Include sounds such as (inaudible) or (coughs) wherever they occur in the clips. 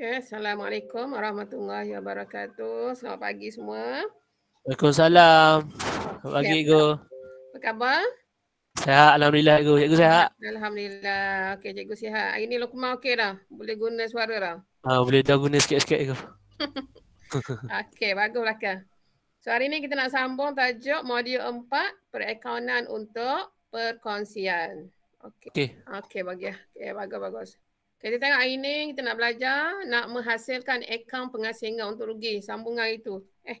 Okay, Assalamualaikum warahmatullahi wabarakatuh. Selamat pagi semua. Waalaikumsalam. Selamat pagi, Ego. Ya? Apa khabar? Sehat, Alhamdulillah, Ego. Cikgu sehat? Alhamdulillah. Okey, Cikgu sehat. Hari ni Lokma okey dah? Boleh guna suara dah? Ha, boleh dah guna sikit-sikit, Ego. (laughs) okey, bagus belakang. So, hari ni kita nak sambung tajuk modul 4, perakaunan untuk perkongsian. Okey. Okey, okay, bagi. Okey, eh, bagus-bagus. Okay, kita tengok hari ni kita nak belajar nak menghasilkan akaun pengasingan untuk rugi. Sambung itu Eh.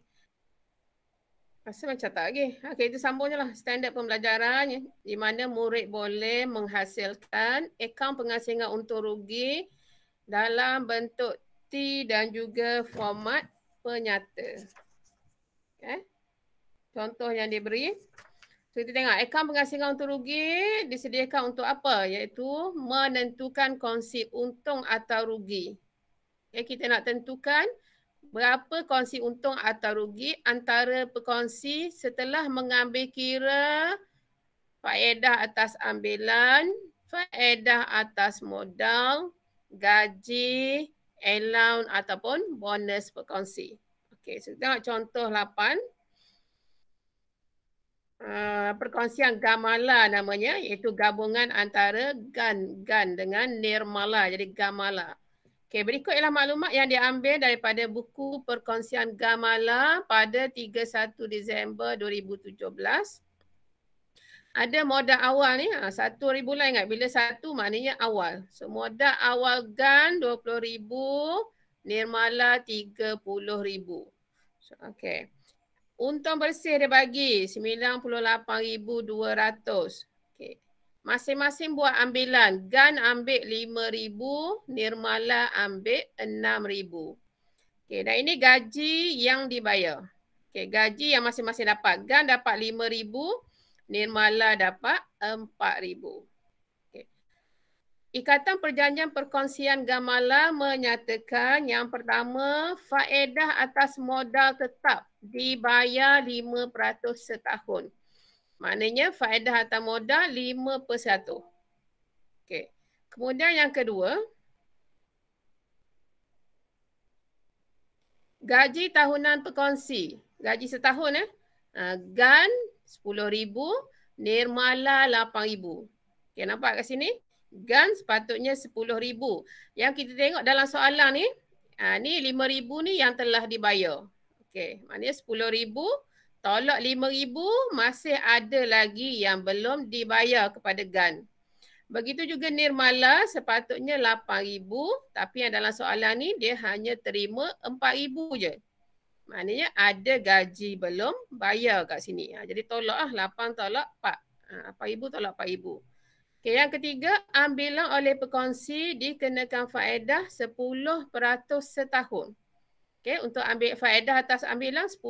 Rasa macam tak lagi. Okay. Ha, okay, itu sambungnya lah. Standard pembelajaran ya, di mana murid boleh menghasilkan akaun pengasingan untuk rugi dalam bentuk T dan juga format penyata. Okay. Contoh yang diberi. So kita tengok akaun penghasilan untuk rugi disediakan untuk apa? Iaitu menentukan konsep untung atau rugi. Okay, kita nak tentukan berapa konsep untung atau rugi antara perkongsi setelah mengambil kira faedah atas ambilan, faedah atas modal, gaji, allowance ataupun bonus perkongsi. Okay, so kita tengok contoh 8. Ah, perkongsian Gamala namanya iaitu gabungan antara Gan Gan dengan Nirmala jadi Gamala. Okey berikut ialah maklumat yang diambil daripada buku perkongsian Gamala pada 31 Disember 2017. Ada modal awal ni, ah, satu ribu lah ingat. Bila satu maknanya awal. So modal awal GAN RM20,000, Nirmala RM30,000. So, okay. Untung bersih dia bagi RM98,200. Okay. Masing-masing buat ambilan. Gan ambil RM5,000. Nirmala ambil RM6,000. Okay, dan ini gaji yang dibayar. Okay, gaji yang masing-masing dapat. Gan dapat RM5,000. Nirmala dapat RM4,000. Ikatan Perjanjian Perkongsian Gamala menyatakan yang pertama, faedah atas modal tetap dibayar 5% setahun. Maknanya faedah atas modal 5 per Okay. Kemudian yang kedua, gaji tahunan perkongsi. Gaji setahun eh. Ha, Gan RM10,000, Nirmala RM8,000. Okay, nampak kat sini? Gan sepatutnya RM10,000. Yang kita tengok dalam soalan ni, ha, ni RM5,000 ni yang telah dibayar. Okey, maknanya RM10,000 tolak RM5,000 masih ada lagi yang belum dibayar kepada Gan. Begitu juga Nirmala sepatutnya RM8,000 tapi yang dalam soalan ni dia hanya terima RM4,000 je. Maknanya ada gaji belum bayar kat sini. Ha, jadi tolaklah 8 tolak 4. Ha, 4,000 tolak 4,000. Okay, yang ketiga, ambilan oleh perkongsi dikenakan faedah 10% setahun. Okay, untuk ambil faedah atas ambilan 10%.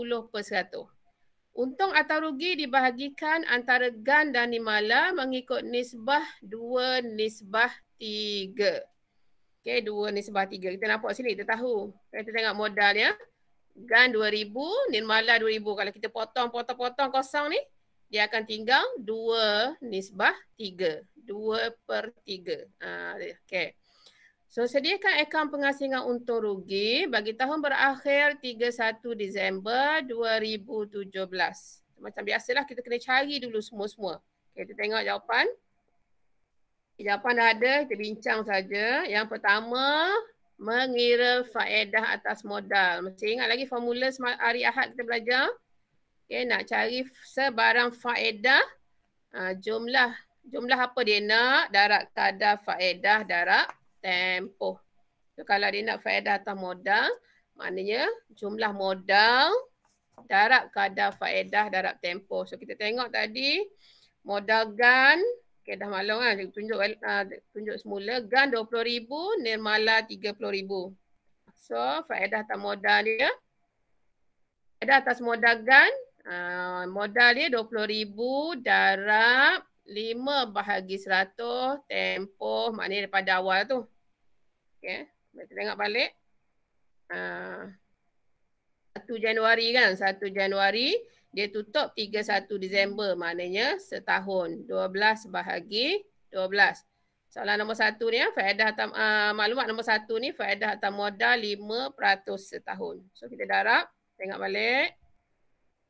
Untung atau rugi dibahagikan antara gan dan nimala mengikut nisbah 2 nisbah 3. Okay, dua nisbah sebah tiga. Kita nampak sini, kita tahu. Kita tengok modal ya. Gan dua ribu, nirmala dua ribu. Kalau kita potong, potong, potong kosong ni, dia akan tinggal 2 nisbah 3. 2 per 3. Ah, okay. So sediakan akaun pengasingan untung rugi bagi tahun berakhir 31 Disember 2017. Macam biasalah kita kena cari dulu semua-semua. Okay, kita tengok jawapan. Jawapan dah ada, kita bincang saja. Yang pertama, mengira faedah atas modal. Masih ingat lagi formula hari Ahad kita belajar? Okay, nak cari sebarang faedah. Ha, jumlah. Jumlah apa dia nak? Darab kadar faedah darab tempoh. So, kalau dia nak faedah atau modal, maknanya jumlah modal darab kadar faedah darab tempoh. So kita tengok tadi modal gan Okay, dah malam kan? Tunjuk, uh, tunjuk semula. Gun RM20,000, Nirmala RM30,000. So faedah atas modal dia. Faedah atas modal gan. Ah, modal dia RM20,000 darab 5 bahagi 100 tempoh maknanya daripada awal tu. Okay. Kita tengok balik. Uh, ah, 1 Januari kan. 1 Januari dia tutup 31 Disember maknanya setahun. 12 bahagi 12. Soalan nombor satu ni, ah, faedah atau uh, maklumat nombor satu ni faedah atau modal 5% setahun. So kita darab, tengok balik.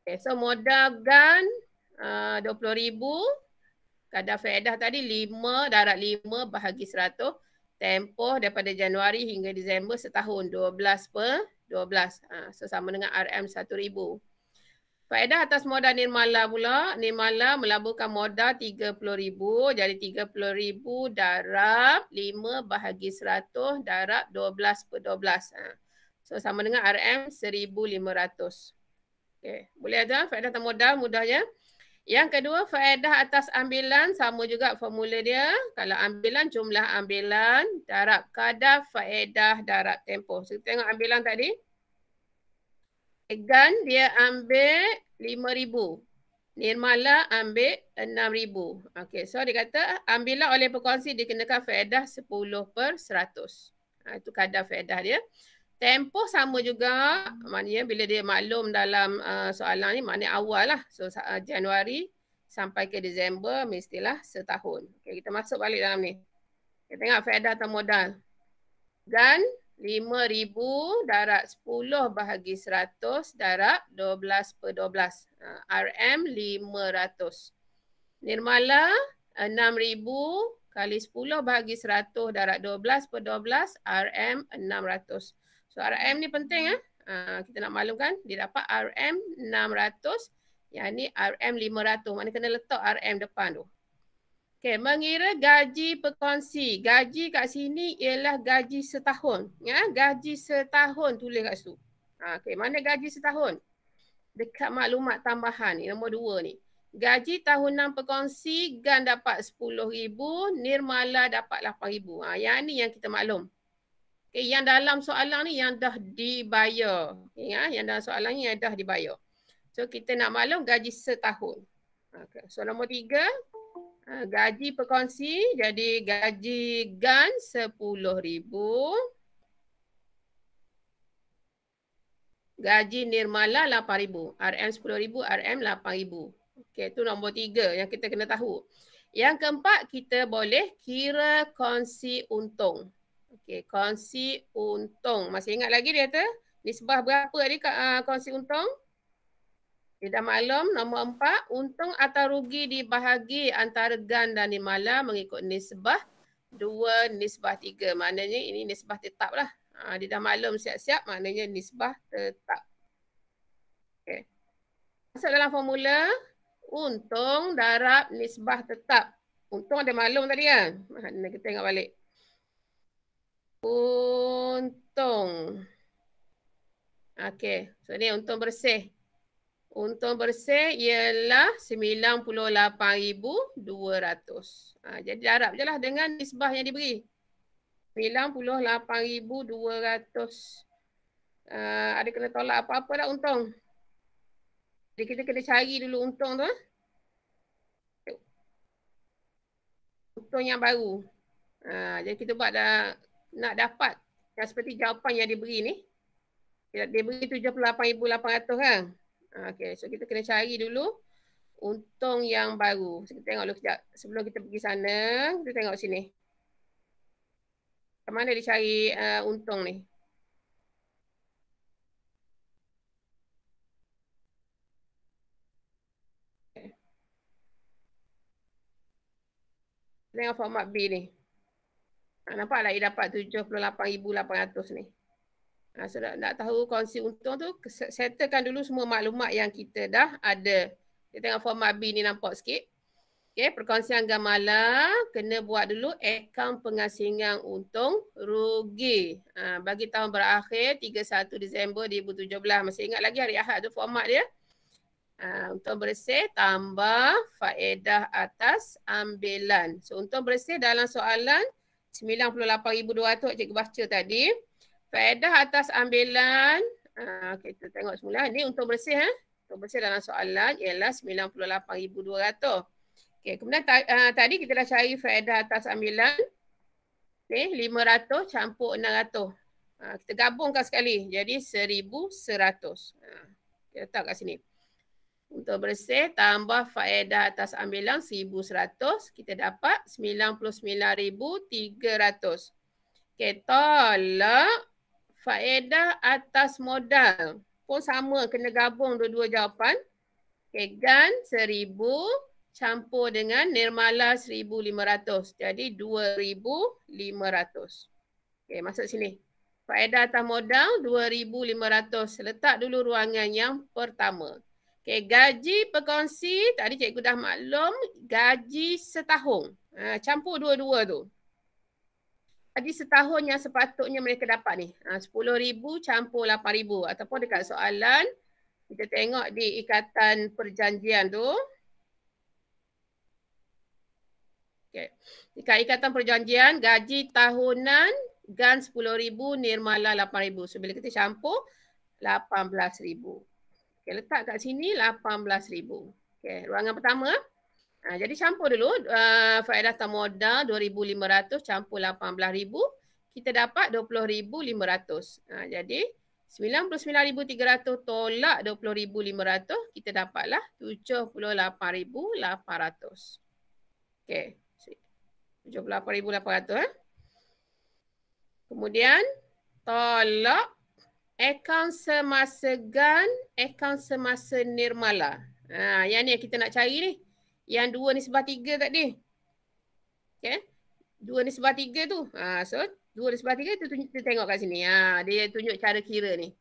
Okay, so modal gun uh, RM20,000. Kadar faedah tadi 5, darat 5 bahagi 100. Tempoh daripada Januari hingga Disember setahun 12 per 12. Uh, ha, so sama dengan RM1,000. Faedah atas modal Nirmala pula. Nirmala melaburkan modal RM30,000. Jadi RM30,000 darab 5 bahagi 100 darab 12 per 12. Ha, so sama dengan RM1,500. Okay. Boleh ada faedah atas modal mudahnya. Yang kedua faedah atas ambilan sama juga formula dia. Kalau ambilan jumlah ambilan darab kadar faedah darab tempoh. So, kita tengok ambilan tadi. Egan dia ambil 5000. Nirmala ambil 6000. Okey, so dia kata ambilan oleh perkongsi dikenakan faedah 10 per 100. Ha, itu kadar faedah dia. Tempoh sama juga, maknanya bila dia maklum dalam uh, soalan ni, maknanya awal lah. So, uh, Januari sampai ke Disember mestilah setahun. Okay, kita masuk balik dalam ni. Kita tengok faedah atau modal. Dan 5,000 darab 10 bahagi 100 darab 12 per 12. Uh, RM 500. Nirmala 6,000 uh, kali 10 bahagi 100 darab 12 per 12 RM 600. So RM ni penting eh. Uh, kita nak maklumkan dia dapat RM 600 yang ni RM 500. Mana kena letak RM depan tu. Okay, mengira gaji perkongsi. Gaji kat sini ialah gaji setahun. Ya, gaji setahun tulis kat situ. Ah, okay, mana gaji setahun? Dekat maklumat tambahan ni, nombor dua ni. Gaji tahunan perkongsi, Gan dapat RM10,000, Nirmala dapat RM8,000. Ha, ah, yang ni yang kita maklum. Okay, eh, yang dalam soalan ni yang dah dibayar. Ya, yang dalam soalan ni yang dah dibayar. So kita nak maklum gaji setahun. Okay. Ha, so nombor tiga, ha, gaji perkongsi jadi gaji GAN RM10,000. Gaji Nirmala RM8,000. RM10,000, RM8,000. Okay, itu nombor tiga yang kita kena tahu. Yang keempat, kita boleh kira kongsi untung. Okey, kongsi untung. Masih ingat lagi dia kata? Nisbah berapa tadi ah, kongsi untung? Dia dah maklum nombor empat. Untung atau rugi dibahagi antara gan dan nimala mengikut nisbah dua, nisbah tiga. Maknanya ini nisbah tetap lah. Ha, ah, dia dah maklum siap-siap maknanya nisbah tetap. Okey. Masuk dalam formula. Untung darab nisbah tetap. Untung ada maklum tadi kan? Ha, kita tengok balik. Untung. Okey. So ni untung bersih. Untung bersih ialah RM98,200. Ha, jadi harap je lah dengan nisbah yang diberi. rm dua ratus. ada kena tolak apa-apa lah untung. Jadi kita kena cari dulu untung tu. Untung yang baru. Ha, jadi kita buat dah nak dapat yang seperti jawapan yang dia beri ni. Dia beri 78,800 kan. Okay, so kita kena cari dulu untung yang baru. So, kita tengok dulu kejap. Sebelum kita pergi sana, kita tengok sini. Ke mana dia cari uh, untung ni. Tengok format B ni nampak lah dia dapat 78,800 ni. Ha, so nak, nak tahu kongsi untung tu, settlekan dulu semua maklumat yang kita dah ada. Kita tengok format B ni nampak sikit. Okay, perkongsian gamala kena buat dulu akaun pengasingan untung rugi. Ha, bagi tahun berakhir 31 Disember 2017. Masih ingat lagi hari Ahad tu format dia. Ha, untung bersih tambah faedah atas ambilan. So untung bersih dalam soalan 98,200 cikgu baca tadi. Faedah atas ambilan, uh, kita tengok semula. Ini untuk bersih. Eh? Untuk bersih dalam soalan ialah 98,200. Okay, kemudian ta uh, tadi kita dah cari faedah atas ambilan. Okay, 500 campur 600. Uh, ah, kita gabungkan sekali. Jadi 1,100. Uh, kita letak kat sini. Untuk bersih tambah faedah atas ambilan 1100 kita dapat 99300. Okey tolak faedah atas modal pun sama kena gabung dua-dua jawapan. Okey gan 1000 campur dengan nirmala 1500. Jadi 2500. Okey masuk sini. Faedah atas modal 2500. Letak dulu ruangan yang pertama. Okay, gaji perkongsi, tadi cikgu dah maklum, gaji setahun. Ha, campur dua-dua tu. Gaji setahun yang sepatutnya mereka dapat ni. Ha, RM10,000 campur RM8,000. Ataupun dekat soalan, kita tengok di ikatan perjanjian tu. Okay. Dekat ikatan perjanjian, gaji tahunan gan rm ribu nirmala rm ribu So, bila kita campur, rm ribu. Okay, letak kat sini 18,000. Okay, ruangan pertama. Ha, jadi campur dulu uh, faedah tamodal 2500 campur 18,000 kita dapat 20,500. Ha, jadi 99,300 tolak 20,500 kita dapatlah 78,800. Okey. 78,800 eh. Kemudian tolak akaun semasa Gan, akaun semasa Nirmala. Ha, yang ni yang kita nak cari ni. Yang dua ni sebah tiga tadi. Okay. Dua ni sebah tiga tu. Ha, so, dua ni sebah tiga tu tunjuk, kita tengok kat sini. Ha, dia tunjuk cara kira ni.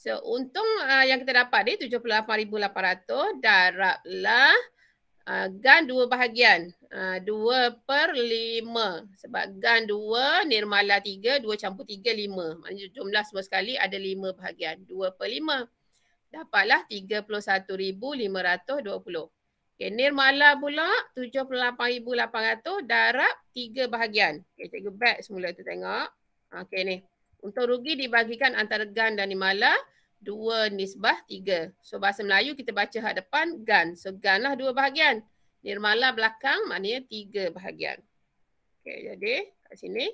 So, untung uh, yang kita dapat ni RM78,800 daraplah uh, gan dua bahagian. Ah, dua per lima. Sebab gan dua, nirmala tiga, dua campur tiga, lima. Maksudnya jumlah semua sekali ada lima bahagian. Dua per lima. Dapatlah tiga puluh satu ribu lima ratus dua puluh. Okay, nirmala pula tujuh puluh lapan ribu lapan ratus darab tiga bahagian. Okay, cikgu back semula tu tengok. Okay ni. Untuk rugi dibagikan antara gan dan nirmala. Okay dua nisbah tiga. So bahasa Melayu kita baca hak depan gan. So gan lah dua bahagian. Nirmala belakang maknanya tiga bahagian. Okay jadi kat sini.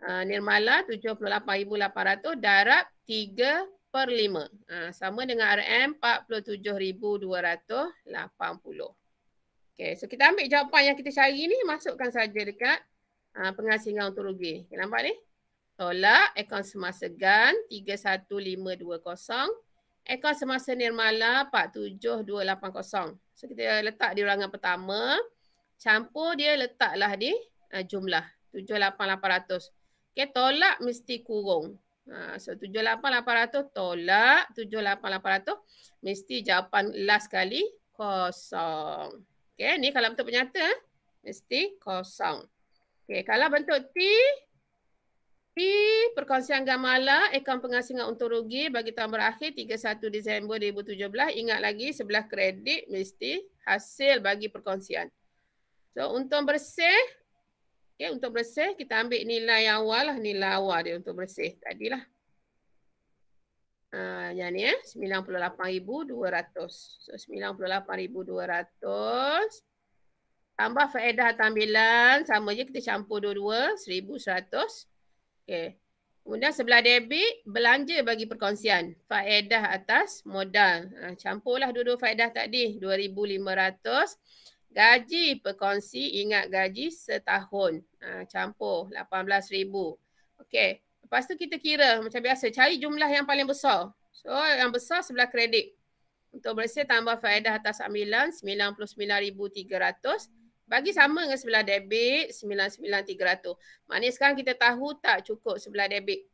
Uh, nirmala 78,800 darab tiga per lima Uh, sama dengan RM 47,280. Okay, so kita ambil jawapan yang kita cari ni masukkan saja dekat uh, pengasingan untuk rugi. Okay, nampak ni? Tolak akaun semasa GAN 31520. Akaun semasa Nirmala 47280. So kita letak di ruangan pertama. Campur dia letaklah di uh, jumlah 78800. Okay tolak mesti kurung. Uh, so 78800 tolak 78800 mesti jawapan last kali kosong. Okay ni kalau bentuk penyata eh, mesti kosong. Okay kalau bentuk T tapi perkongsian Gamala akaun pengasingan untuk rugi bagi tahun berakhir 31 Disember 2017 ingat lagi sebelah kredit mesti hasil bagi perkongsian. So untuk bersih okay, untung bersih kita ambil nilai yang awal lah nilai awal dia untung bersih tadilah. Uh, yang ni eh 98200. So 98200 tambah faedah tambilan sama je kita campur dua-dua 1100 Okay. Kemudian sebelah debit, belanja bagi perkongsian. Faedah atas modal. Ha, campurlah dua-dua faedah tadi. RM2,500. Gaji perkongsi, ingat gaji setahun. Ha, campur RM18,000. Okay. Lepas tu kita kira macam biasa. Cari jumlah yang paling besar. So yang besar sebelah kredit. Untuk bersih tambah faedah atas ambilan RM99,300 bagi sama dengan sebelah debit 99300. Maknanya sekarang kita tahu tak cukup sebelah debit.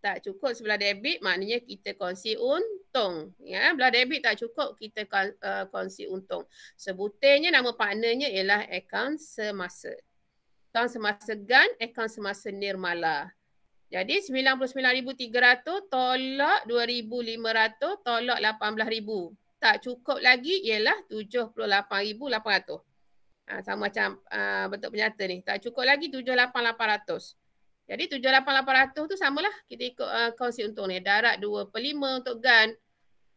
Tak cukup sebelah debit maknanya kita kongsi untung. Ya, sebelah debit tak cukup kita eh, kongsi untung. Sebutirnya nama partnernya ialah akaun semasa. Akaun semasa Gan, akaun semasa Nirmala. Jadi 99300 tolak 2500 tolak 18000. Tak cukup lagi ialah 78800. Ha, sama macam uh, bentuk penyata ni. Tak cukup lagi 78,800. Jadi 78,800 tu samalah kita ikut uh, ah, kongsi untung ni. Darat 2 per 5 untuk gun.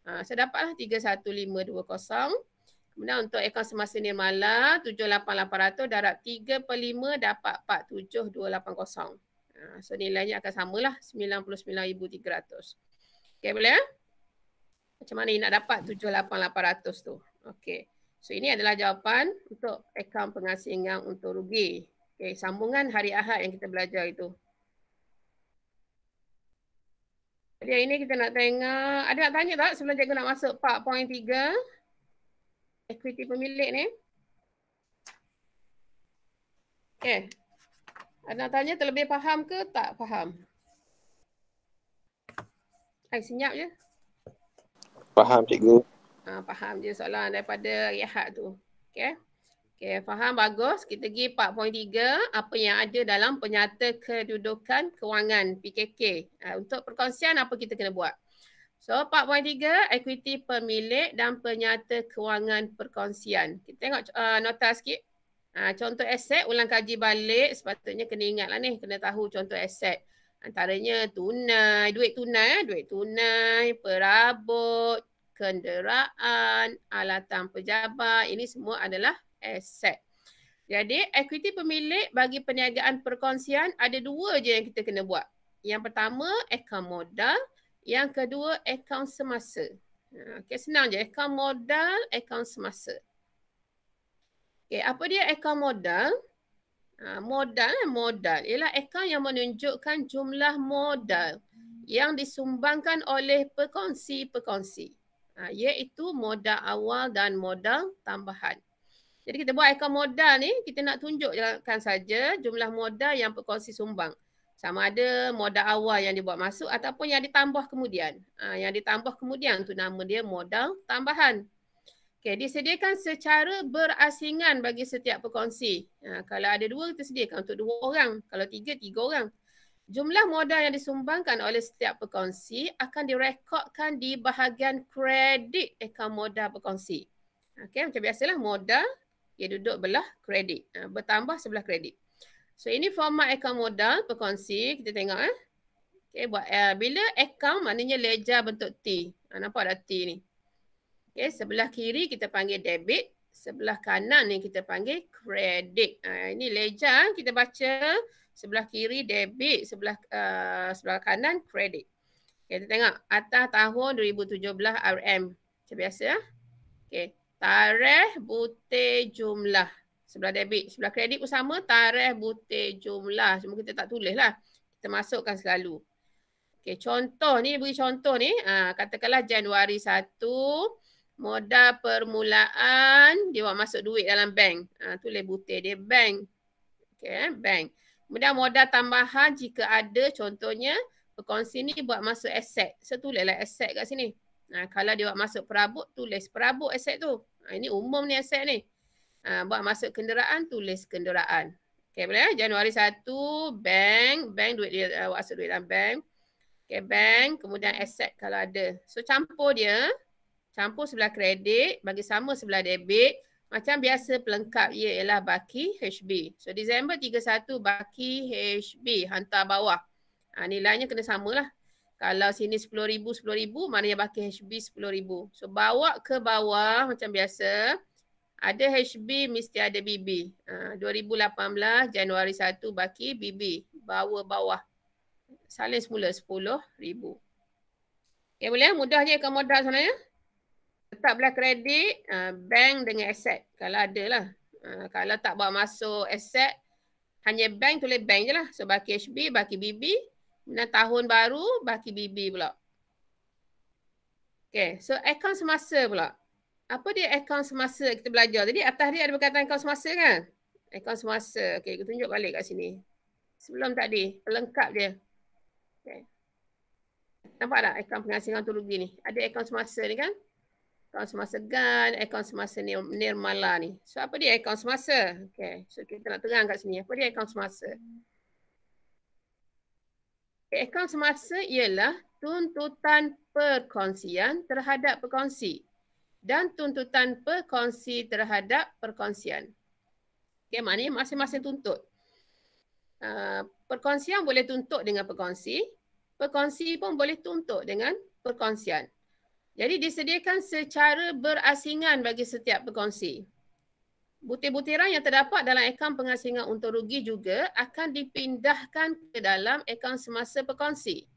Ha, saya dapatlah 31520. Kemudian untuk akaun semasa ni malah 78,800 darat 3 per 5 dapat 47280. Ha, so nilainya akan samalah 99,300. Okay boleh ya? Eh? Macam mana nak dapat 78,800 tu? Okay. So ini adalah jawapan untuk akaun pengasingan untuk rugi. Okay, sambungan hari Ahad yang kita belajar itu. Jadi ini kita nak tengok, ada nak tanya tak sebelum cikgu nak masuk point tiga, equity pemilik ni? Okay. Ada nak tanya terlebih faham ke tak faham? Saya senyap je. Faham cikgu. Ha, faham je soalan daripada Rehat tu. Okay. Okay, faham bagus. Kita pergi 4.3 apa yang ada dalam penyata kedudukan kewangan PKK. Ha, untuk perkongsian apa kita kena buat? So 4.3 equity pemilik dan penyata kewangan perkongsian. Kita tengok uh, nota sikit. Ha, contoh aset ulang kaji balik sepatutnya kena lah ni kena tahu contoh aset. Antaranya tunai, duit tunai, eh? duit tunai, perabot, kenderaan, alatan pejabat. Ini semua adalah aset. Jadi equity pemilik bagi perniagaan perkongsian ada dua je yang kita kena buat. Yang pertama akaun modal, yang kedua akaun semasa. Ha, okay senang je akaun modal, akaun semasa. Okay, apa dia akaun modal? Ha, modal lah, modal ialah akaun yang menunjukkan jumlah modal yang disumbangkan oleh perkongsi-perkongsi. Ha, iaitu modal awal dan modal tambahan. Jadi kita buat akaun modal ni, kita nak tunjukkan saja jumlah modal yang perkongsi sumbang. Sama ada modal awal yang dibuat masuk ataupun yang ditambah kemudian. Ha, yang ditambah kemudian tu nama dia modal tambahan. Okay disediakan secara berasingan bagi setiap perkongsi. Ha, kalau ada dua, kita sediakan untuk dua orang. Kalau tiga, tiga orang. Jumlah modal yang disumbangkan oleh setiap perkongsi akan direkodkan di bahagian kredit akaun modal perkongsi. Okey, macam biasalah modal dia duduk belah kredit. Ha, bertambah sebelah kredit. So ini format akaun modal perkongsi. Kita tengok eh. Okay, buat, uh, bila akaun maknanya leja bentuk T. Ha, nampak ada T ni. Okay, sebelah kiri kita panggil debit. Sebelah kanan ni kita panggil kredit. Ha, ini leja Kita baca sebelah kiri debit, sebelah uh, sebelah kanan kredit. Okay, kita tengok atas tahun 2017 RM. Macam Okay. Tarikh butir jumlah. Sebelah debit, sebelah kredit pun sama. Tarikh butir jumlah. Cuma kita tak tulis lah. Kita masukkan selalu. Okay, contoh ni, beri contoh ni. Ha, katakanlah Januari 1. Modal permulaan. Dia buat masuk duit dalam bank. Ha, ah, tulis butir dia bank. Okay, eh, bank. Kemudian modal tambahan jika ada contohnya perkongsi ni buat masuk aset. So tulislah aset kat sini. Nah, ha, kalau dia buat masuk perabot, tulis perabot aset tu. Nah, ha, ini umum ni aset ni. Ha, buat masuk kenderaan, tulis kenderaan. Okay boleh ya? Januari 1, bank. Bank duit dia, uh, masuk duit dalam bank. Okay bank, kemudian aset kalau ada. So campur dia. Campur sebelah kredit, bagi sama sebelah debit. Macam biasa pelengkap ia ialah baki HB. So Disember 31 baki HB hantar bawah. Ha, nilainya kena samalah. Kalau sini RM10,000, RM10,000 maknanya baki HB RM10,000. So bawa ke bawah macam biasa. Ada HB mesti ada BB. Ha, 2018 Januari 1 baki BB. Bawa bawah. Salin semula RM10,000. Okay boleh mudahnya akan modal sebenarnya. Letak belah kredit, uh, bank dengan aset. Kalau ada lah. Uh, kalau tak bawa masuk aset, hanya bank tulis bank je lah. So, baki HB, baki BB. Dan tahun baru, baki BB pula. Okay, so akaun semasa pula. Apa dia akaun semasa kita belajar? Jadi atas dia ada perkataan akaun semasa kan? Akaun semasa. Okay, kita tunjuk balik kat sini. Sebelum tadi, lengkap dia. Okay. Nampak tak akaun penghasilan tu rugi ni? Ada akaun semasa ni kan? akaun semasa Gan, akaun semasa Nirmala ni. So apa dia akaun semasa? Okay. So kita nak terang kat sini. Apa dia akaun semasa? Okay. Akaun semasa ialah tuntutan perkongsian terhadap perkongsi dan tuntutan perkongsi terhadap perkongsian. Okay, maknanya masing-masing tuntut. Uh, perkongsian boleh tuntut dengan perkongsi. Perkongsi pun boleh tuntut dengan perkongsian. Jadi disediakan secara berasingan bagi setiap perkongsi. Butir-butiran yang terdapat dalam akaun pengasingan untung rugi juga akan dipindahkan ke dalam akaun semasa perkongsi.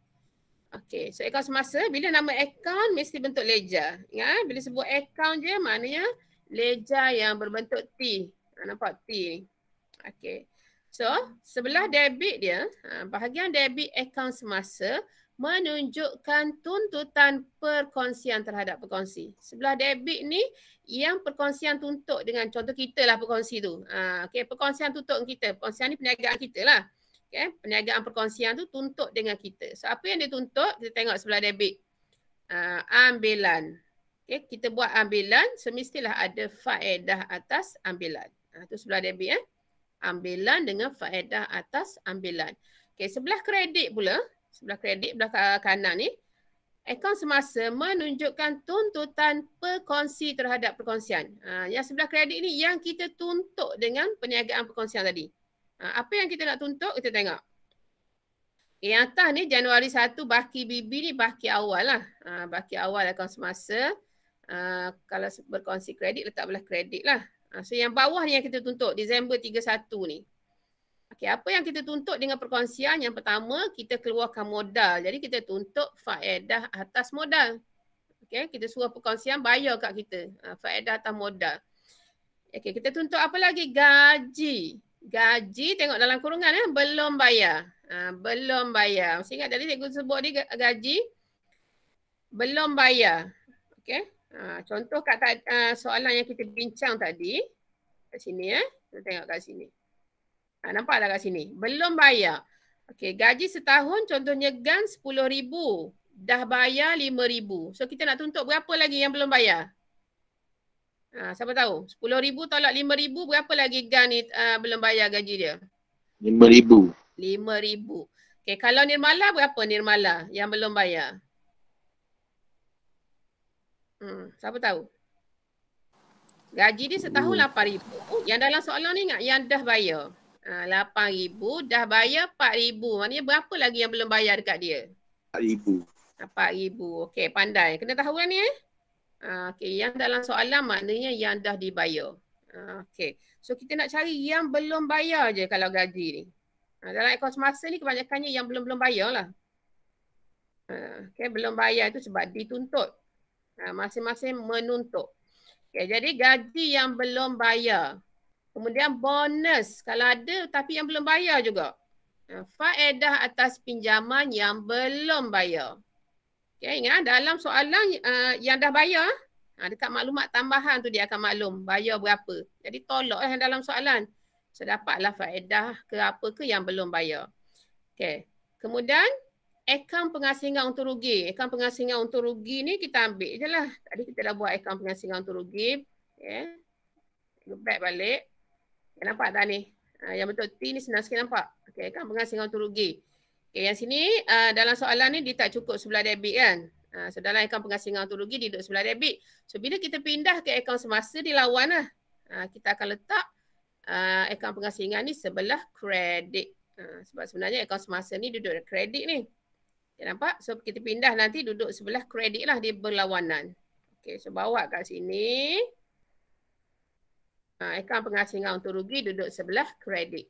Okey, so akaun semasa bila nama akaun mesti bentuk leja. Ya, bila sebut akaun je maknanya leja yang berbentuk T. Ha, nampak T. Okey. So, sebelah debit dia, ha, bahagian debit akaun semasa menunjukkan tuntutan perkongsian terhadap perkongsi. Sebelah debit ni yang perkongsian tuntut dengan contoh kita lah perkongsi tu. Ha, okay, perkongsian tuntut kita. Perkongsian ni perniagaan kita lah. Okay, perniagaan perkongsian tu tuntut dengan kita. So apa yang dituntut, kita tengok sebelah debit. Uh, ambilan. Okay, kita buat ambilan, semestilah ada faedah atas ambilan. Ha, tu sebelah debit eh. Ambilan dengan faedah atas ambilan. Okay, sebelah kredit pula, sebelah kredit sebelah kanan ni akaun semasa menunjukkan tuntutan perkongsi terhadap perkongsian. Ha, yang sebelah kredit ni yang kita tuntut dengan perniagaan perkongsian tadi. Ha, apa yang kita nak tuntut kita tengok. Yang atas ni Januari 1 baki BB ni baki awal lah. Ha, baki awal akaun semasa ha, kalau berkongsi kredit letak belah kredit lah. Ha, so yang bawah ni yang kita tuntut Disember 31 ni. Okey, apa yang kita tuntut dengan perkongsian? Yang pertama, kita keluarkan modal. Jadi kita tuntut faedah atas modal. Okey, kita suruh perkongsian bayar kat kita. Ha, faedah atas modal. Okey, kita tuntut apa lagi? Gaji. Gaji tengok dalam kurungan eh, belum bayar. Ha, belum bayar. Mesti ingat tadi cikgu sebut ni gaji belum bayar. Okey. Ha, contoh kat ta- ha, soalan yang kita bincang tadi. Kat sini eh. Kita tengok kat sini. Ha, nampak tak kat sini? Belum bayar. Okay, gaji setahun contohnya gan RM10,000. Dah bayar RM5,000. So kita nak tuntut berapa lagi yang belum bayar? Ha, siapa tahu? RM10,000 tolak RM5,000 berapa lagi gan ni uh, belum bayar gaji dia? RM5,000. RM5,000. Okay, kalau Nirmala berapa Nirmala yang belum bayar? Hmm, siapa tahu? Gaji dia setahun hmm. RM8,000. Yang dalam soalan ni ingat yang dah bayar. Ha, RM8,000 dah bayar RM4,000. Maknanya berapa lagi yang belum bayar dekat dia? RM4,000. RM4,000. Okey pandai. Kena tahu kan ni eh? Ha, okey yang dalam soalan maknanya yang dah dibayar. Ha, okey. So kita nak cari yang belum bayar je kalau gaji ni. Dalam ekos masa ni kebanyakannya yang belum-belum bayar lah. Okey belum bayar tu sebab dituntut. Masing-masing menuntut. Okey jadi gaji yang belum bayar. Kemudian bonus kalau ada tapi yang belum bayar juga. Faedah atas pinjaman yang belum bayar. Okay, ingat eh, dalam soalan uh, yang dah bayar, ha, dekat maklumat tambahan tu dia akan maklum bayar berapa. Jadi tolak eh, dalam soalan. So dapatlah faedah ke apa ke yang belum bayar. Okay. Kemudian akaun pengasingan untuk rugi. Akaun pengasingan untuk rugi ni kita ambil je lah. Tadi kita dah buat akaun pengasingan untuk rugi. Okay. Go back balik. Okay, nampak tak ni? Uh, yang betul T ni senang sikit nampak. Okay, kan pengasih dengan turut G. Okay, yang sini uh, dalam soalan ni dia tak cukup sebelah debit kan? Uh, so dalam akaun pengasih dengan turut G, dia duduk sebelah debit. So bila kita pindah ke akaun semasa, dia lawan lah. Uh, kita akan letak uh, akaun pengasingan ni sebelah kredit. Uh, sebab sebenarnya akaun semasa ni duduk kredit ni. Okay, nampak? So kita pindah nanti duduk sebelah kredit lah dia berlawanan. Okay, so bawa kat sini. Ha, akaun pengasingan untuk rugi duduk sebelah kredit.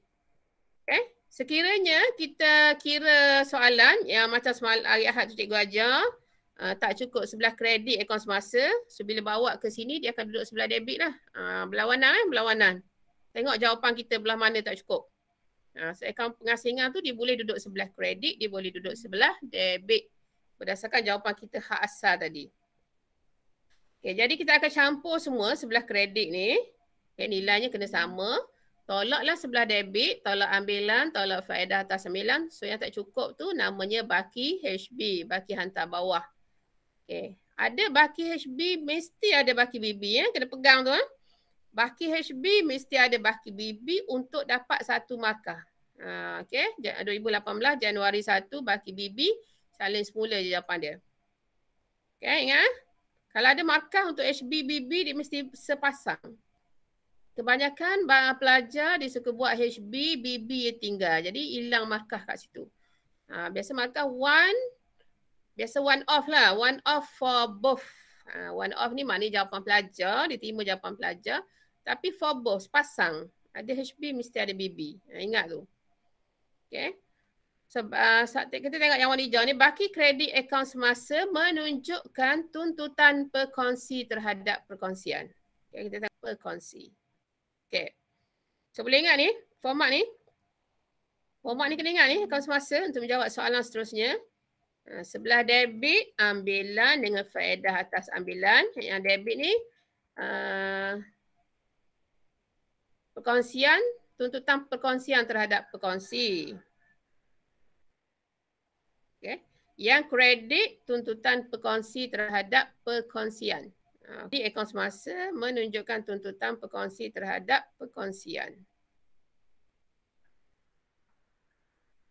Okay. Sekiranya kita kira soalan yang macam semal hari Ahad tu cikgu ajar uh, tak cukup sebelah kredit akaun semasa. So bila bawa ke sini dia akan duduk sebelah debit lah. Uh, berlawanan kan? Eh? Berlawanan. Tengok jawapan kita belah mana tak cukup. Uh, so akaun pengasingan tu dia boleh duduk sebelah kredit, dia boleh duduk sebelah debit berdasarkan jawapan kita hak asal tadi. Okay, jadi kita akan campur semua sebelah kredit ni. Okay, nilainya kena sama. Tolaklah sebelah debit, tolak ambilan, tolak faedah atas sembilan. So yang tak cukup tu namanya baki HB, baki hantar bawah. Okay. Ada baki HB, mesti ada baki BB. Eh? Ya. Kena pegang tu. Eh? Baki HB, mesti ada baki BB untuk dapat satu markah. Ha, okay. 2018, Januari 1, baki BB. Salin semula je jawapan dia. Okay, ingat? Ha? Kalau ada markah untuk HB, BB, dia mesti sepasang. Kebanyakan pelajar dia suka buat HB, BB dia tinggal. Jadi hilang markah kat situ. Ha, biasa markah one, biasa one off lah. One off for both. Ha, one off ni maknanya jawapan pelajar, dia terima jawapan pelajar. Tapi for both, pasang. Ada HB mesti ada BB. Ha, ingat tu. Okay. So, uh, kita tengok yang warna hijau ni, baki kredit akaun semasa menunjukkan tuntutan perkongsi terhadap perkongsian. Okay, kita tengok perkongsi. Okay. So boleh ingat ni format ni. Format ni kena ingat ni kau semasa untuk menjawab soalan seterusnya. Ha, sebelah debit ambilan dengan faedah atas ambilan. Yang debit ni uh, perkongsian, tuntutan perkongsian terhadap perkongsi. Okay. Yang kredit, tuntutan perkongsi terhadap perkongsian. Di ah, ekon semasa menunjukkan tuntutan perkongsi terhadap perkongsian.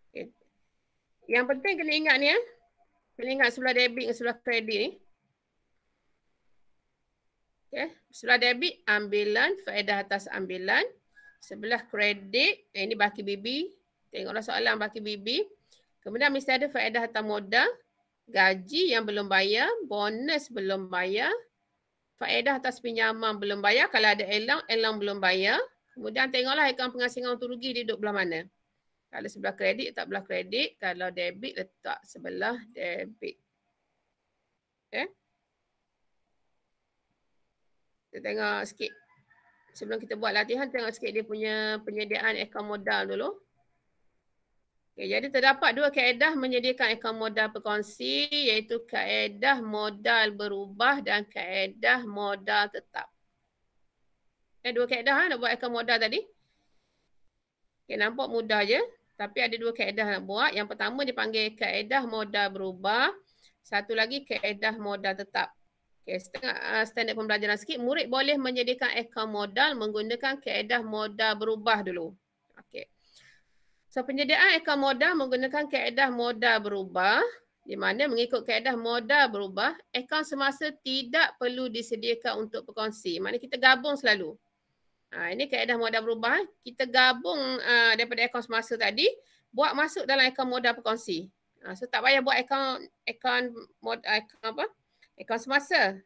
Okay. Yang penting kena ingat ni ya. Kena ingat sebelah debit dan sebelah kredit ni. Okay. Sebelah debit, ambilan, faedah atas ambilan. Sebelah kredit, eh, ini baki BB. Tengoklah soalan baki BB. Kemudian mesti ada faedah atas modal. Gaji yang belum bayar, bonus belum bayar faedah atas pinjaman belum bayar. Kalau ada elang, elang belum bayar. Kemudian tengoklah akaun pengasingan untuk rugi dia duduk belah mana. Kalau sebelah kredit, letak belah kredit. Kalau debit, letak sebelah debit. Okay. Eh? Kita tengok sikit. Sebelum kita buat latihan, tengok sikit dia punya penyediaan akaun modal dulu. Okay, jadi terdapat dua kaedah menyediakan akaun modal perkongsi iaitu kaedah modal berubah dan kaedah modal tetap. Ada eh, dua kaedah ha, nak buat akaun modal tadi. Okay, nampak mudah je tapi ada dua kaedah nak buat. Yang pertama dipanggil kaedah modal berubah. Satu lagi kaedah modal tetap. Okay, setengah uh, standard pembelajaran sikit. Murid boleh menyediakan akaun modal menggunakan kaedah modal berubah dulu. Okay. So penyediaan akaun modal menggunakan kaedah modal berubah di mana mengikut kaedah modal berubah, akaun semasa tidak perlu disediakan untuk perkongsi. Maksudnya kita gabung selalu. Ha, ini kaedah modal berubah. Kita gabung uh, daripada akaun semasa tadi, buat masuk dalam akaun modal perkongsi. Ha, so tak payah buat akaun, akaun, mod, akaun apa? Akaun semasa.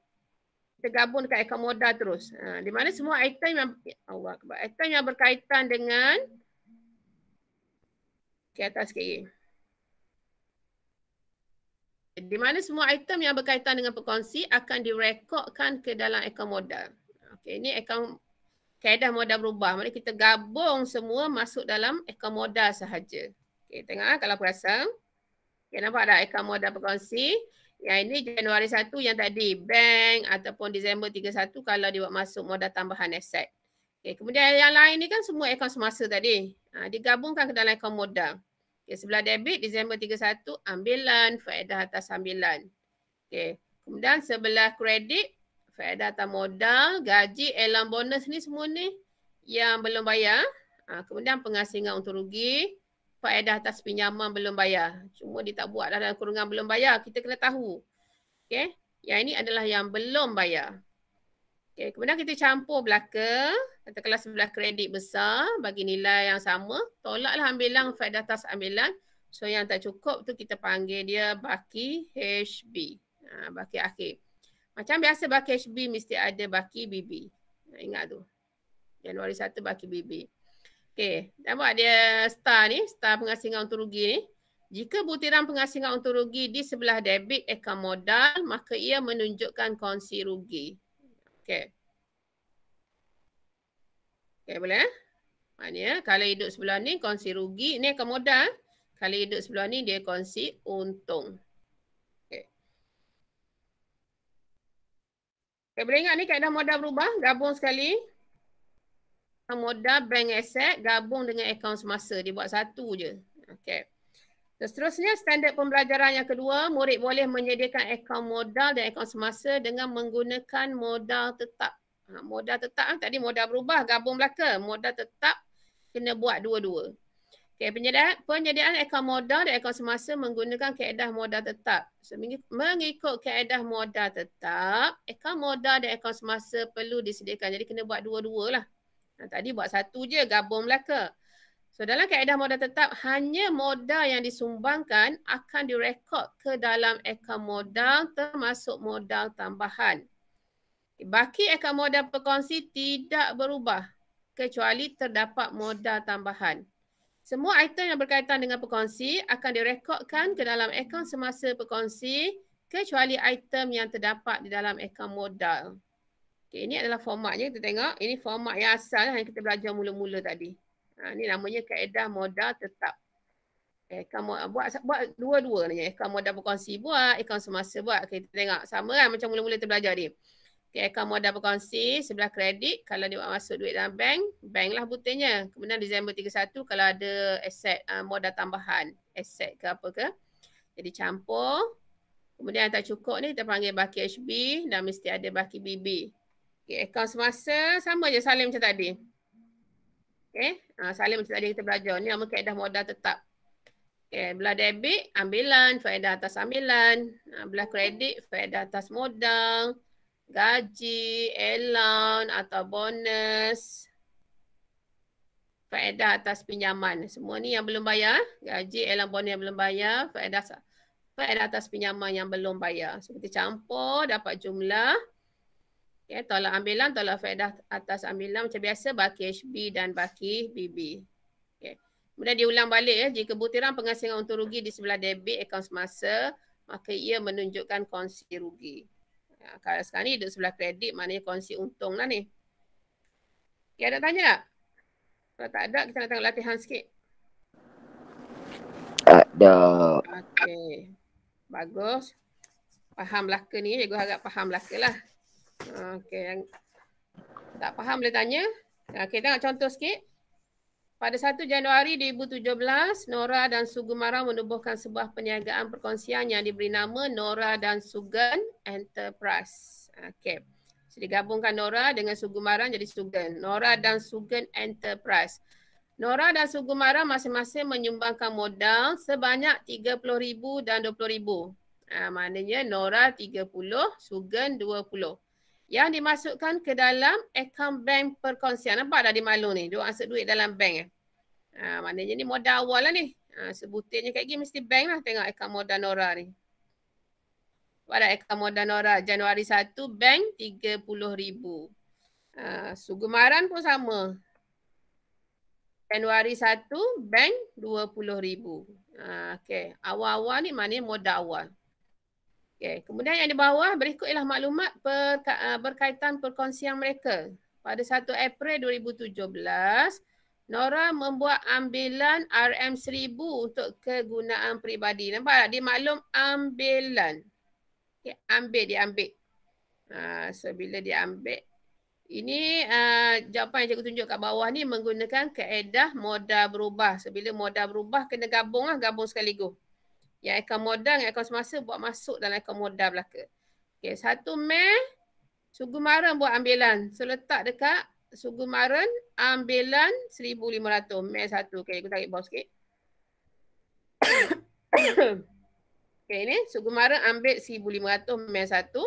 Kita gabung dekat akaun modal terus. Ha, di mana semua item yang, Allah, item yang berkaitan dengan ke atas sikit lagi. Di mana semua item yang berkaitan dengan perkongsi akan direkodkan ke dalam akaun modal. Okay, ini akaun kaedah modal berubah. Maksudnya kita gabung semua masuk dalam akaun modal sahaja. Okay, tengok ah, kalau perasa. Okey, nampak dah akaun modal perkongsi. Yang ini Januari 1 yang tadi bank ataupun Disember 31 kalau dibuat masuk modal tambahan aset. Okay, kemudian yang lain ni kan semua akaun semasa tadi ha, digabungkan ke dalam akaun modal. Okay, sebelah debit, Disember 31, ambilan, faedah atas ambilan. Okay. Kemudian sebelah kredit, faedah atas modal, gaji, elang bonus ni semua ni yang belum bayar. Ha, kemudian pengasingan untuk rugi, faedah atas pinjaman belum bayar. Cuma dia tak buat dah dalam kurungan belum bayar. Kita kena tahu. Okay. Yang ini adalah yang belum bayar. Okay. Kemudian kita campur belakang katakanlah sebelah kredit besar bagi nilai yang sama, tolaklah ambilan faedah atas ambilan. So yang tak cukup tu kita panggil dia baki HB. Ha, baki akhir. Macam biasa baki HB mesti ada baki BB. Ha, ingat tu. Januari 1 baki BB. Okay. Dan buat dia star ni. Star pengasingan untuk rugi ni. Jika butiran pengasingan untuk rugi di sebelah debit akaun modal, maka ia menunjukkan kongsi rugi. Okay. Okey boleh? Eh? Maknanya kalau hidup sebelah ni kongsi rugi. Ni akan modal. Kalau hidup sebelah ni dia kongsi untung. Okey. Okey boleh ingat ni kaedah modal berubah. Gabung sekali. Kan modal bank asset gabung dengan akaun semasa. Dia buat satu je. Okey. Seterusnya, standard pembelajaran yang kedua, murid boleh menyediakan akaun modal dan akaun semasa dengan menggunakan modal tetap. Ha, modal tetap kan. Tadi modal berubah, gabung belaka. Modal tetap kena buat dua-dua. Okay, penyediaan, penyediaan akaun modal dan akaun semasa menggunakan kaedah modal tetap. So, mengikut kaedah modal tetap, akaun modal dan akaun semasa perlu disediakan. Jadi kena buat dua-dua lah. Ha, tadi buat satu je, gabung belaka. So dalam kaedah modal tetap, hanya modal yang disumbangkan akan direkod ke dalam akaun modal termasuk modal tambahan. Baki akaun modal perkongsi tidak berubah kecuali terdapat modal tambahan. Semua item yang berkaitan dengan perkongsi akan direkodkan ke dalam akaun semasa perkongsi kecuali item yang terdapat di dalam akaun modal. Okay, ini adalah formatnya kita tengok. Ini format yang asal yang kita belajar mula-mula tadi. Ha, ini namanya kaedah modal tetap. Akaun modal, buat buat dua-dua. Akaun modal perkongsi buat, akaun semasa buat. Okay, kita tengok sama kan macam mula-mula kita belajar ni. Okay, akaun modal berkongsi sebelah kredit kalau dia masuk duit dalam bank, bank lah butirnya. Kemudian Disember 31 kalau ada aset uh, modal tambahan, aset ke apa ke. Jadi campur. Kemudian yang tak cukup ni kita panggil baki HB dan mesti ada baki BB. Okay, akaun semasa sama je Salim macam tadi. Okay, uh, Salim macam tadi kita belajar. Ni nama kaedah modal tetap. Okay, belah debit, ambilan, faedah atas ambilan. Uh, belah kredit, faedah atas modal gaji, allowance atau bonus, faedah atas pinjaman. Semua ni yang belum bayar. Gaji, allowance, bonus yang belum bayar, faedah, faedah atas pinjaman yang belum bayar. So, kita campur dapat jumlah. Okay, ya, tolak ambilan, tolak faedah atas ambilan macam biasa baki HB dan baki BB. Okay. Kemudian diulang balik ya. Jika butiran pengasingan untuk rugi di sebelah debit akaun semasa, maka ia menunjukkan konsi rugi. Ya, kalau sekarang ni duduk sebelah kredit maknanya kongsi untung lah ni. Okay, ada tanya tak? Kalau tak ada, kita nak tengok latihan sikit. Tak ada. Okay. Bagus. Faham laka ni. Cikgu harap faham laka lah. Okay. Tak faham boleh tanya. Okay, tengok contoh sikit. Pada 1 Januari 2017, Nora dan Sugumara menubuhkan sebuah perniagaan perkongsian yang diberi nama Nora dan Sugan Enterprise. Okay. So, digabungkan Nora dengan Sugumara jadi Sugan. Nora dan Sugan Enterprise. Nora dan Sugumara masing-masing menyumbangkan modal sebanyak RM30,000 dan RM20,000. Ha, ah, maknanya Nora 30, Sugen 20 yang dimasukkan ke dalam akaun bank perkongsian. Nampak dah dia malu ni. Dia masuk duit dalam bank. Eh? Ha, maknanya ni modal awal lah ni. Ha, sebutin kat gini mesti bank lah tengok akaun modal Nora ni. Pada akaun modal Nora Januari 1 bank RM30,000. Ha, Sugumaran pun sama. Januari 1 bank RM20,000. Ha, okay. Awal-awal ni maknanya modal awal. Okay. Kemudian yang di bawah berikut ialah maklumat ah, berkaitan perkongsian mereka. Pada 1 April 2017, Nora membuat ambilan RM1000 untuk kegunaan peribadi. Nampak tak? Dia maklum ambilan. Okay. Ambil, dia ambil. Uh, ah, so, bila dia ambil, ini uh, jawapan yang cikgu tunjuk kat bawah ni menggunakan keedah modal berubah. So, bila modal berubah, kena gabung lah, gabung sekaligus yang akaun modal dengan akaun semasa buat masuk dalam akaun modal belaka. Okey, satu meh sugu maran buat ambilan. So letak dekat sugu maran ambilan ratus meh satu. Okey, aku tarik bawah sikit. (coughs) Okey ni sugu maran ambil ratus meh satu.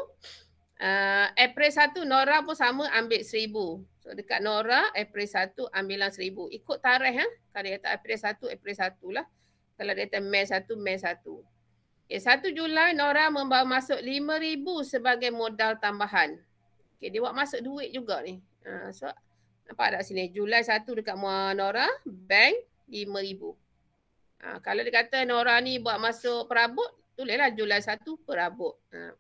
Uh, April 1 Nora pun sama ambil seribu, So dekat Nora April satu ambilan seribu. Ikut tarikh ha. Kalau dia tak April 1 April 1 lah kalau kita mes satu, mes satu. Okay, eh, satu Julai Nora membawa masuk lima ribu sebagai modal tambahan. Okay, dia buat masuk duit juga ni. Uh, so, nampak tak sini? Julai satu dekat Nora, bank 5000 Ha, kalau dia kata Nora ni buat masuk perabot, tulislah Julai satu perabot. Ha.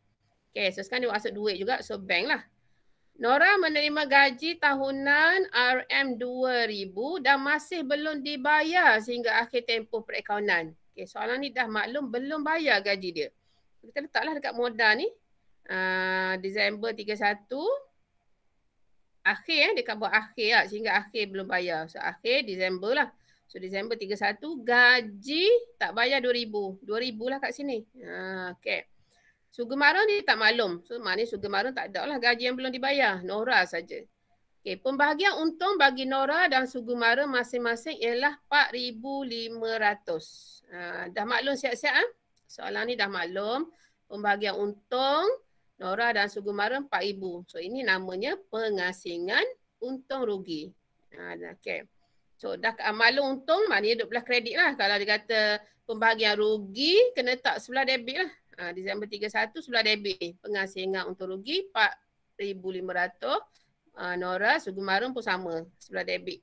Okay, so sekarang dia masuk duit juga, so bank lah. Nora menerima gaji tahunan RM2,000 dan masih belum dibayar sehingga akhir tempoh perakaunan. Okay, soalan ni dah maklum belum bayar gaji dia. Kita letaklah dekat moda ni. Uh, Disember 31. Akhir eh. Dia buat akhir lah. Sehingga akhir belum bayar. So akhir Disember lah. So Disember 31 gaji tak bayar RM2,000. RM2,000 lah kat sini. Uh, ah, okay. Sugar marun ni tak maklum. So maknanya sugar marun tak ada lah gaji yang belum dibayar. Nora saja. Okay, pembahagian untung bagi Nora dan sugar marun masing-masing ialah 4500 Uh, ha, dah maklum siap-siap ha? Soalan ni dah maklum. Pembahagian untung Nora dan sugar marun 4000 So ini namanya pengasingan untung rugi. Uh, ha, okay. So dah maklum untung maknanya duduk belah kredit lah. Kalau dia kata pembahagian rugi kena tak sebelah debit lah. Ha, Disember 31 sebelah debit pengasingan ontologi 4500 uh, Nora Sugumarun pun sama sebelah debit.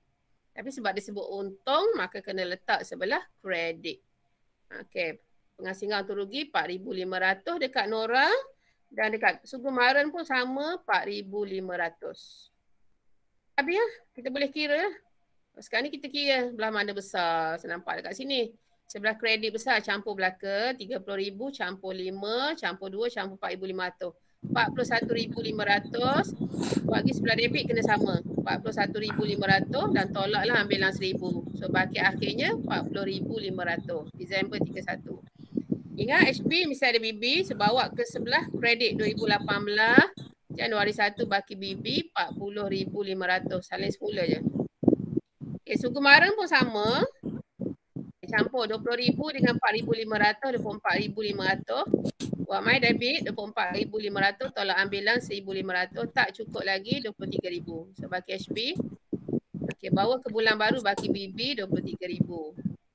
Tapi sebab disebut untung maka kena letak sebelah kredit. Okey. Pengasingan ontologi 4500 dekat Nora dan dekat Sugumarun pun sama 4500. Habis ya, kita boleh kira. Lah. Sekarang ni kita kira belah mana besar. Saya nampak dekat sini. Sebelah kredit besar campur belaka 30000 campur 5 campur 2 campur 4500. 41500 bagi sebelah debit kena sama. 41500 dan tolaklah ambil lang 1000. So bagi akhirnya 40500 Disember 31. Ingat HB mesti ada BB sebawa ke sebelah kredit 2018 Januari 1 bagi BB 40500 saling semula je. Okay, eh, Sugumaran pun sama campur 20,000 dengan 4,500, 24,500. Buat my debit 24,500 tolak ambilan 1,500 tak cukup lagi 23,000 sebab cash B. Okey, bawa ke bulan baru bagi BB 23,000.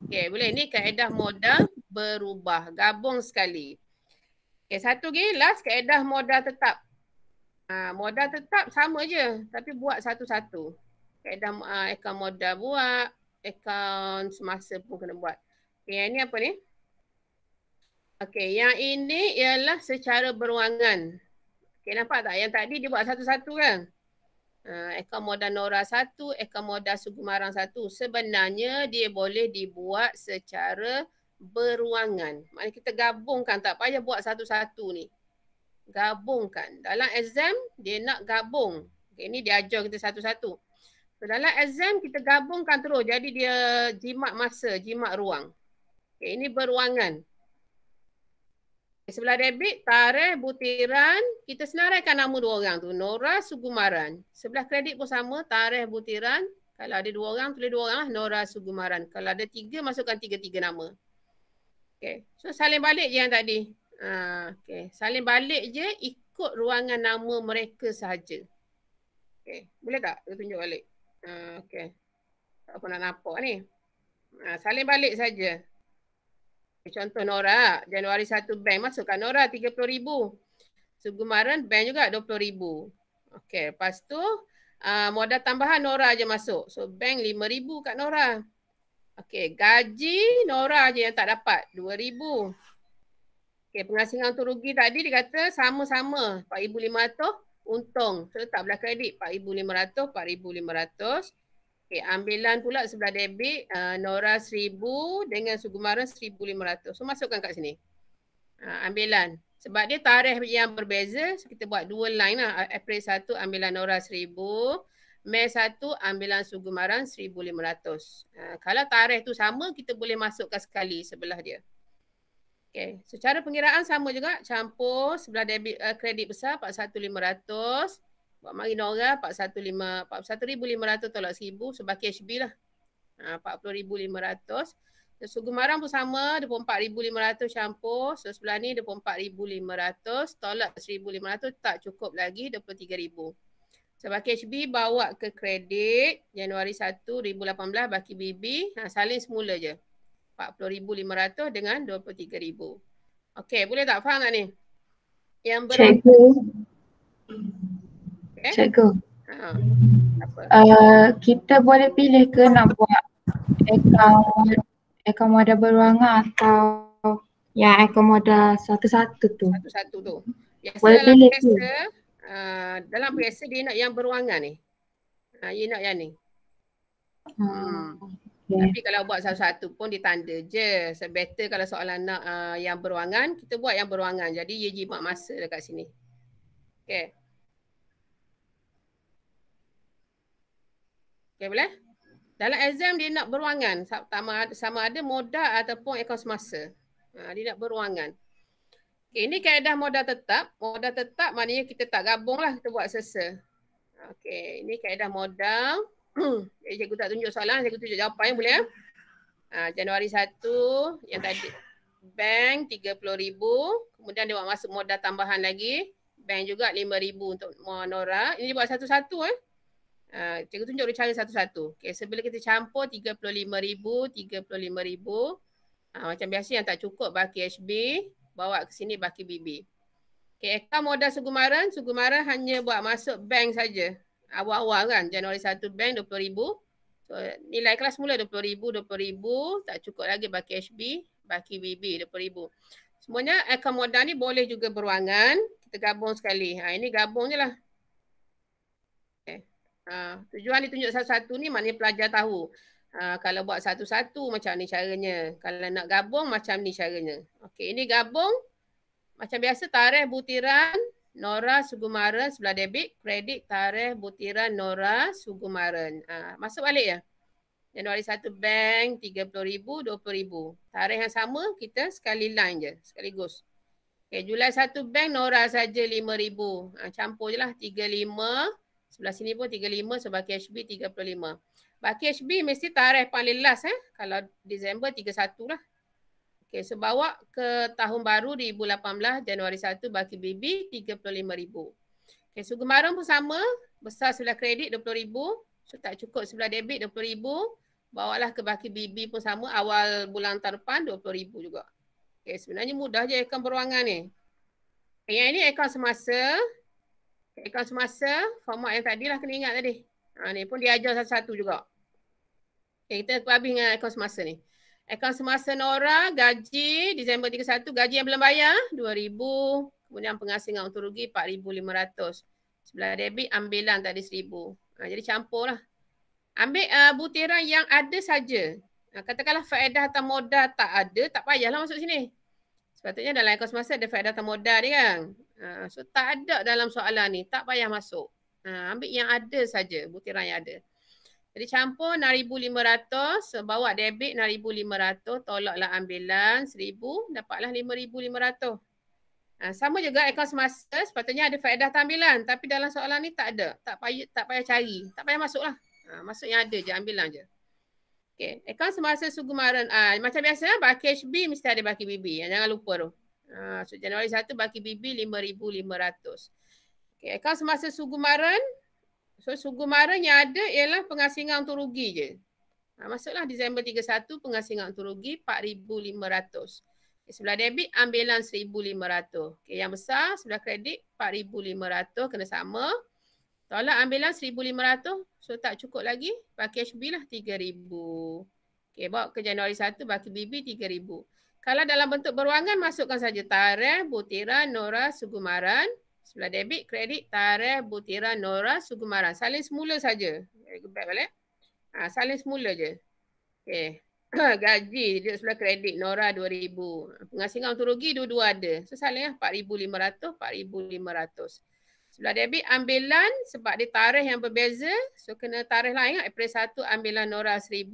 Okey, boleh ni kaedah modal berubah gabung sekali. Okey, satu lagi last kaedah modal tetap. Ha, modal tetap sama je tapi buat satu-satu. Kaedah uh, akaun modal buat, account semasa pun kena buat. Okay, yang ini apa ni? Okay, yang ini ialah secara berwangan. Okay, nampak tak? Yang tadi dia buat satu-satu kan? Uh, akaun modal Nora satu, Eka Moda Sugumarang satu. Sebenarnya dia boleh dibuat secara berwangan. Maknanya kita gabungkan. Tak payah buat satu-satu ni. Gabungkan. Dalam exam, dia nak gabung. Okay, ni dia ajar kita satu-satu. So dalam exam kita gabungkan terus jadi dia jimat masa, jimat ruang. Okay, ini beruangan. Sebelah debit, tarikh, butiran. Kita senaraikan nama dua orang tu. Nora Sugumaran. Sebelah kredit pun sama. Tarikh, butiran. Kalau ada dua orang, tulis dua orang lah. Nora Sugumaran. Kalau ada tiga, masukkan tiga-tiga nama. Okay. So salin balik je yang tadi. Ha, okay. Salin balik je ikut ruangan nama mereka sahaja. Okay. Boleh tak? Kita tunjuk balik. Ah, okay, Tak nak nampak ni. Ha, salin balik saja. Contoh Nora, Januari satu bank masukkan Nora RM30,000. Sugumaran bank juga RM20,000. Okay, lepas tu uh, modal tambahan Nora aja masuk. So bank RM5,000 kat Nora. Okay, gaji Nora aja yang tak dapat RM2,000. Okay, pengasingan tu rugi tadi dikata kata sama-sama RM4,500 untung. So letak belah kredit 4500 4500. Okey, ambilan pula sebelah debit uh, Nora 1000 dengan Sugumaran Sugumara 1500. So masukkan kat sini. Uh, ambilan. Sebab dia tarikh yang berbeza, so kita buat dua line lah. April 1 ambilan Nora 1000, Mei 1 ambilan Sugumaran Sugumara 1500. Uh, kalau tarikh tu sama, kita boleh masukkan sekali sebelah dia. Okey, secara pengiraan sama juga. Campur sebelah debit uh, kredit besar RM41,500. Buat mari norah RM41,500 tolak RM1,000. Sebab cash bill lah. RM40,500. So, sugu marang pun sama RM24,500 campur. So sebelah ni RM24,500 tolak RM1,500 tak cukup lagi RM23,000. Sebab cash B bawa ke kredit Januari 1, 2018 baki BB. Ha, salin semula je. 40,500 dengan 23,000. Okey, boleh tak faham tak ni? Yang ber Cikgu. Okay. Eh? Cikgu. Ha. Uh, kita boleh pilih ke nak buat account account modal berwangan atau yang account modal satu-satu tu? Satu-satu tu. Biasa boleh dalam pilih biasa, uh, dalam biasa dia nak yang berwangan ni. Ha, uh, dia nak yang ni. Hmm. Hmm. Okay. Tapi kalau buat satu-satu pun ditanda je. So better kalau soalan nak uh, yang berwangan, kita buat yang berwangan. Jadi ia jimat masa dekat sini. Okay. Okay boleh? Dalam exam dia nak berwangan sama ada, sama ada modal ataupun ekos masa. Ha, dia nak berwangan. Okay, ini kaedah modal tetap. modal tetap maknanya kita tak gabung lah kita buat sesa. Okay, ini kaedah modal eh, (clears throat) cikgu tak tunjuk soalan, cikgu tunjuk jawapan yang boleh ya. Ha, Januari 1 yang tadi bank RM30,000 kemudian dia buat masuk modal tambahan lagi bank juga RM5,000 untuk monora. Ini dia buat satu-satu eh. Ha, cikgu tunjuk cara satu-satu. Okay, sebelum kita campur RM35,000, RM35,000 ha, macam biasa yang tak cukup baki HB bawa ke sini baki BB. Okay, akaun modal Sugumaran, Sugumaran hanya buat masuk bank saja awal-awal kan Januari 1 bank RM20,000 so, nilai kelas mula RM20,000, rm ribu tak cukup lagi baki HB, bagi BB rm ribu semuanya akaun modal ni boleh juga berwangan kita gabung sekali, ha, ini gabung je lah okay. Eh, ha, tujuan ditunjuk satu-satu ni maknanya pelajar tahu ha, kalau buat satu-satu macam ni caranya kalau nak gabung macam ni caranya okay, ini gabung macam biasa tarikh butiran Nora Sugumara sebelah debit kredit tarikh butiran Nora Sugumara. Ha, masuk balik ya. Januari 1 bank RM30,000, RM20,000. Tarikh yang sama kita sekali line je, sekaligus. Okay, Julai 1 bank Nora saja RM5,000. Ha, campur je lah RM35,000. Sebelah sini pun RM35,000 sebab cash B RM35,000. Bagi HB mesti tarikh paling last eh. Kalau Disember 31 lah. Okay, so bawa ke tahun baru di 2018, Januari 1, bagi BB RM35,000. Okay, so gemarang pun sama. Besar sebelah kredit RM20,000. So tak cukup sebelah debit RM20,000. Bawa lah ke bagi BB pun sama. Awal bulan tahun depan RM20,000 juga. Okay, sebenarnya mudah je akaun berwangan ni. Yang ini akaun semasa. Akaun semasa. Format yang tadi lah kena ingat tadi. Ha, ni pun diajar satu-satu juga. Okay, kita habis dengan akaun semasa ni akaun semasa Nora gaji Disember 31 gaji yang belum bayar 2000 kemudian pengasingan untuk rugi 4500 sebelah debit ambilan tadi 1000 ha, jadi campur lah, ambil uh, butiran yang ada saja ha, katakanlah faedah atau modal tak ada tak payahlah masuk sini sepatutnya dalam akaun semasa ada faedah atau modal ni kan ha, so tak ada dalam soalan ni tak payah masuk ha, ambil yang ada saja butiran yang ada jadi campur 6,500 bawa debit 6,500 tolaklah ambilan 1,000 dapatlah 5,500. Ha, sama juga akaun semasa sepatutnya ada faedah tambilan tapi dalam soalan ni tak ada. Tak payah, tak payah cari. Tak payah masuklah. Ha, masuk yang ada je ambilan je. Okay. Akaun semasa sugumaran. Ha, macam biasa baki HB mesti ada baki BB. Ya, jangan lupa tu. Ha, so Januari 1 baki BB 5,500. Okay. Akaun semasa sugumaran So sungguh marah yang ada ialah pengasingan untuk rugi je. Ha, masuklah Disember 31 pengasingan untuk rugi 4,500. Okay, eh, sebelah debit ambilan 1,500. Okay, yang besar sebelah kredit 4,500 kena sama. Tolak ambilan 1,500. So tak cukup lagi. Pakai HB lah 3,000. Okay, bawa ke Januari 1 bagi BB 3,000. Kalau dalam bentuk berwangan masukkan saja tarikh, butiran, nora, sugumaran. Sebelah debit, kredit, tarikh, butiran, nora, Sugumaran. Salin semula saja. Back balik. Ha, salin semula je. Okay. (coughs) Gaji dia sebelah kredit Nora 2000. Pengasingan untuk rugi dua-dua ada. So saling lah 4500, 4500. Sebelah debit ambilan sebab dia tarikh yang berbeza. So kena tarikh lah ingat April 1 ambilan Nora 1000.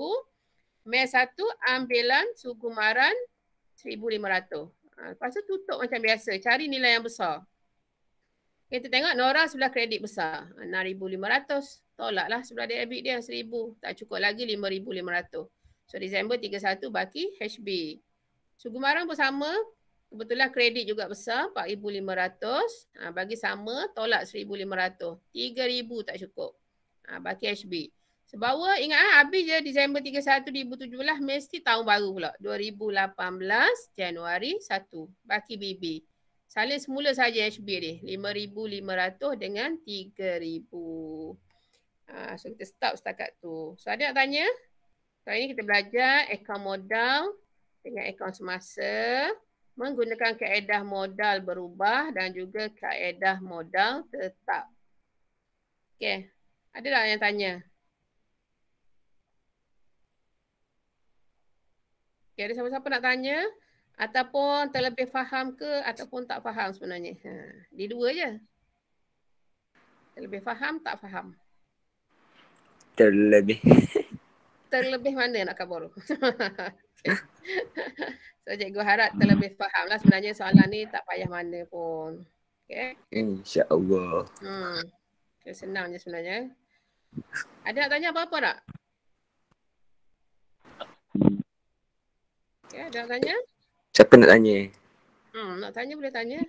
Mei 1 ambilan Sugumaran 1500. Ha, lepas tu tutup macam biasa. Cari nilai yang besar. Kita tengok Nora sebelah kredit besar. RM6,500. Tolaklah sebelah debit dia RM1,000. Tak cukup lagi RM5,500. So Disember 31 baki HB. Sugumarang pun sama. Kebetulan kredit juga besar RM4,500. Ha, bagi sama tolak RM1,500. RM3,000 tak cukup. Ha, baki HB. Sebawa ingat lah habis je Disember 31 2017 mesti tahun baru pula. 2018 Januari 1 baki BB. Salin semula saja HB ni. 5,500 dengan 3,000. Ha, so kita stop setakat tu. So ada nak tanya? So ini kita belajar akaun modal dengan akaun semasa menggunakan kaedah modal berubah dan juga kaedah modal tetap. Okay. Ada tak yang tanya? Okay, ada siapa-siapa nak tanya? Ataupun terlebih faham ke ataupun tak faham sebenarnya. Ha. Dia dua je. Terlebih faham, tak faham. Terlebih. (laughs) Terlebih mana nak kabur? (laughs) so cikgu harap terlebih faham lah sebenarnya soalan ni tak payah mana pun. Okay. InsyaAllah. Hmm. Ha, Senang je sebenarnya. Ada nak tanya apa-apa tak? Okay, ada nak tanya? Siapa nak tanya? Hmm, nak tanya boleh tanya.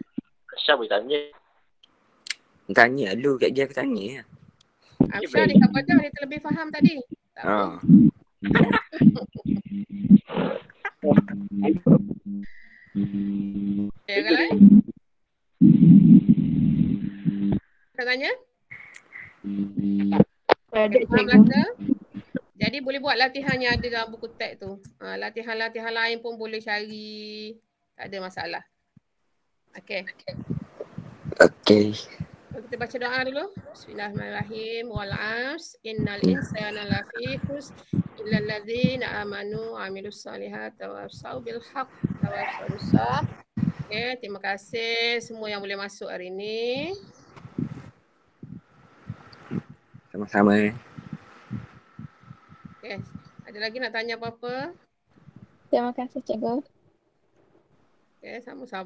Aisyah boleh tanya. Tanya lah lu kat dia aku tanya. Aisyah ah, ni kat wajah dia terlebih faham tadi. Ha. Oh. Ya kan? Nak tanya? Ada cikgu. Jadi boleh buat latihan yang ada dalam buku teks tu. Ha, latihan-latihan lain pun boleh cari. Tak ada masalah. Okay. Okay. okay. Kita baca doa dulu. Bismillahirrahmanirrahim. Wal'as. Innal hmm. insana lafihus. Illa alladhina amanu. Amilu salihat. Tawasaw bilhaq. Tawasaw usah. Okay. Terima kasih semua yang boleh masuk hari ini. Sama-sama. Eh. Yes. Ada lagi nak tanya apa-apa? Terima kasih, cikgu. Okay, sama-sama.